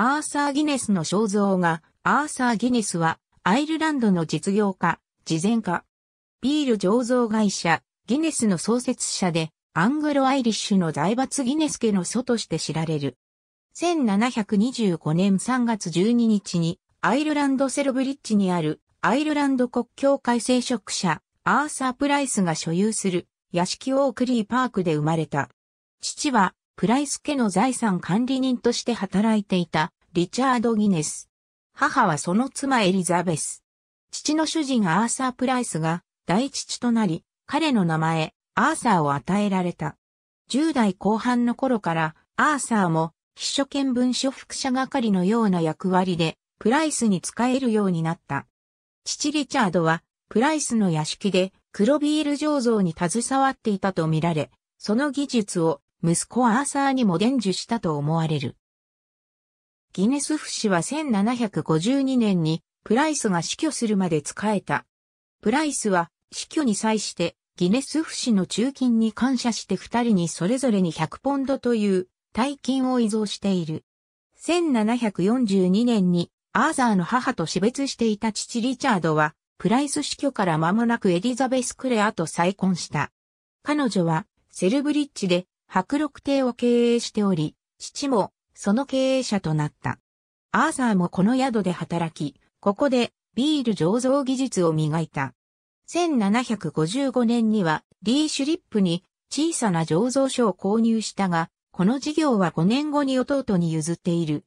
アーサー・ギネスの肖像画、アーサー・ギネスは、アイルランドの実業家、慈善家。ビール醸造会社、ギネスの創設者で、アングロ・アイリッシュの財閥ギネス家の祖として知られる。1725年3月12日に、アイルランドセルブリッジにある、アイルランド国境会聖職者、アーサー・プライスが所有する、屋敷オークリーパークで生まれた。父は、プライス家の財産管理人として働いていたリチャード・ギネス。母はその妻エリザベス。父の主人アーサー・プライスが大父となり、彼の名前、アーサーを与えられた。10代後半の頃からアーサーも秘書兼文書副社係のような役割でプライスに仕えるようになった。父リチャードはプライスの屋敷で黒ビール醸造に携わっていたとみられ、その技術を息子アーサーにも伝授したと思われる。ギネスフ氏は1752年にプライスが死去するまで仕えた。プライスは死去に際してギネスフ氏の中金に感謝して二人にそれぞれに100ポンドという大金を遺贈している。1742年にアーサーの母と死別していた父リチャードはプライス死去から間もなくエリザベス・クレアと再婚した。彼女はセルブリッジで白六亭を経営しており、父もその経営者となった。アーサーもこの宿で働き、ここでビール醸造技術を磨いた。1755年にはー・シュリップに小さな醸造所を購入したが、この事業は5年後に弟に譲っている。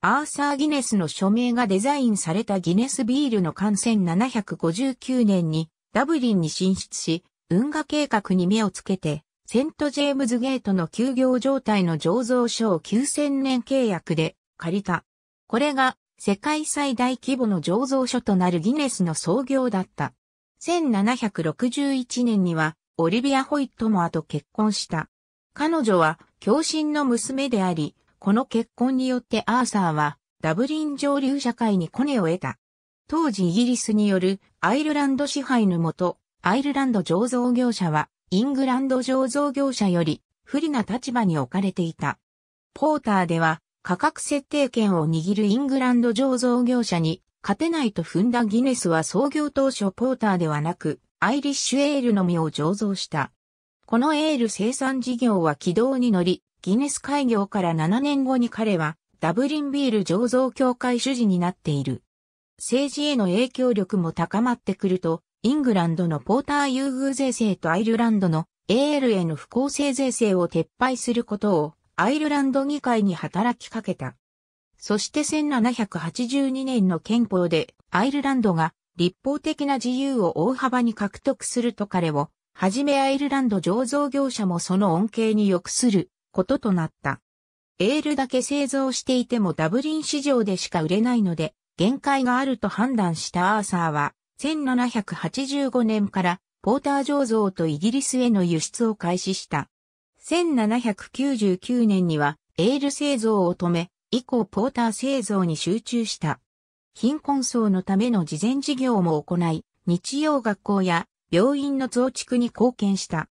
アーサー・ギネスの署名がデザインされたギネスビールの艦1759年にダブリンに進出し、運河計画に目をつけてセント・ジェームズ・ゲートの休業状態の醸造所を9000年契約で借りた。これが世界最大規模の醸造所となるギネスの創業だった。1761年にはオリビア・ホイットモアと結婚した。彼女は共親の娘であり、この結婚によってアーサーはダブリン上流社会にコネを得た。当時イギリスによるアイルランド支配のもと、アイルランド醸造業者はイングランド醸造業者より不利な立場に置かれていた。ポーターでは価格設定権を握るイングランド醸造業者に勝てないと踏んだギネスは創業当初ポーターではなくアイリッシュエールのみを醸造した。このエール生産事業は軌道に乗り、ギネス開業から7年後に彼はダブリンビール醸造協会主事になっている。政治への影響力も高まってくると、イングランドのポーター優遇税制とアイルランドの AL への不公正税制を撤廃することをアイルランド議会に働きかけた。そして1782年の憲法でアイルランドが立法的な自由を大幅に獲得すると彼を、はじめアイルランド醸造業者もその恩恵にくすることとなった。エールだけ製造していてもダブリン市場でしか売れないので、限界があると判断したアーサーは、1785年からポーター醸造とイギリスへの輸出を開始した。1799年にはエール製造を止め、以降ポーター製造に集中した。貧困層のための慈善事業も行い、日曜学校や病院の増築に貢献した。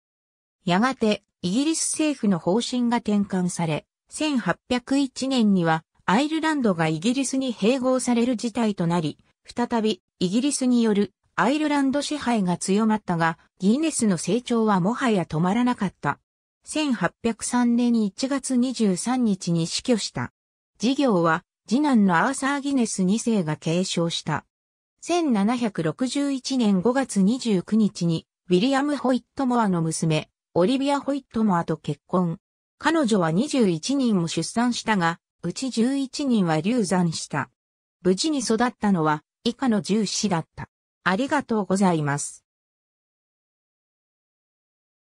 やがて、イギリス政府の方針が転換され、1801年にはアイルランドがイギリスに併合される事態となり、再びイギリスによるアイルランド支配が強まったが、ギーネスの成長はもはや止まらなかった。1803年1月23日に死去した。事業は次男のアーサー・ギネス2世が継承した。1761年5月29日に、ウィリアム・ホイットモアの娘、オリビア・ホイットモアと結婚。彼女は21人も出産したが、うち11人は流産した。無事に育ったのは、以下の重視だった。ありがとうございます。